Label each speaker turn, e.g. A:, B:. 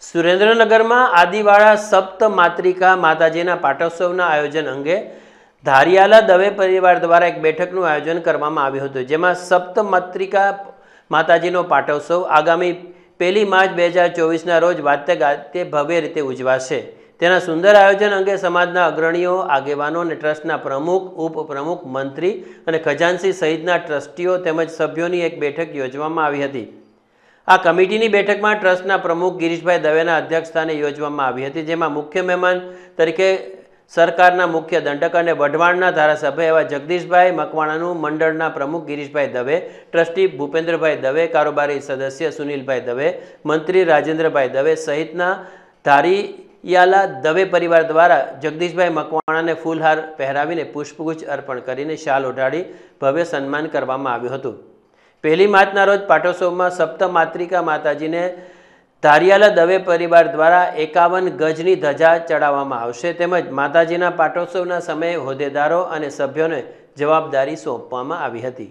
A: સુરેન્દ્રનગરમાં આદિવાળા સપ્ત માતૃકા માતાજીના પાટોત્સવના આયોજન અંગે ધારિયાલા દવે પરિવાર દ્વારા એક બેઠકનું આયોજન કરવામાં આવ્યું હતું જેમાં સપ્ત માતૃકા માતાજીનો પાટોત્સવ આગામી પહેલી માર્ચ બે હજાર ચોવીસના રોજ વાત્ય ગાતે ભવ્ય રીતે ઉજવાશે તેના સુંદર આયોજન અંગે સમાજના અગ્રણીઓ આગેવાનો અને ટ્રસ્ટના પ્રમુખ ઉપપ્રમુખ મંત્રી અને ખજાનસિંહ સહિતના ટ્રસ્ટીઓ તેમજ સભ્યોની એક બેઠક યોજવામાં આવી હતી આ કમિટીની બેઠકમાં ટ્રસ્ટના પ્રમુખ ગિરીશભાઈ દવેના અધ્યક્ષસ્થાને યોજવામાં આવી હતી જેમાં મુખ્ય મહેમાન તરીકે સરકારના મુખ્ય દંડક અને વઢવાણના ધારાસભ્ય એવા જગદીશભાઈ મકવાણાનું મંડળના પ્રમુખ ગિરીશભાઈ દવે ટ્રસ્ટી ભૂપેન્દ્રભાઈ દવે કારોબારી સદસ્ય સુનિલભાઈ દવે મંત્રી રાજેન્દ્રભાઈ દવે સહિતના ધારીયાલા દવે પરિવાર દ્વારા જગદીશભાઈ મકવાણાને ફૂલહાર પહેરાવીને પુષ્પગુચ્છ અર્પણ કરીને શાલ ઓઢાડી ભવ્ય સન્માન કરવામાં આવ્યું હતું પહેલી માર્ચના રોજ પાટોત્સવમાં સપ્તમાત્રિકા માતાજીને ધારિયાલા દવે પરિવાર દ્વારા એકાવન ગજની ધજા ચડાવવામાં આવશે તેમજ માતાજીના પાટોત્સવના સમયે હોદ્દેદારો અને સભ્યોને જવાબદારી સોંપવામાં આવી હતી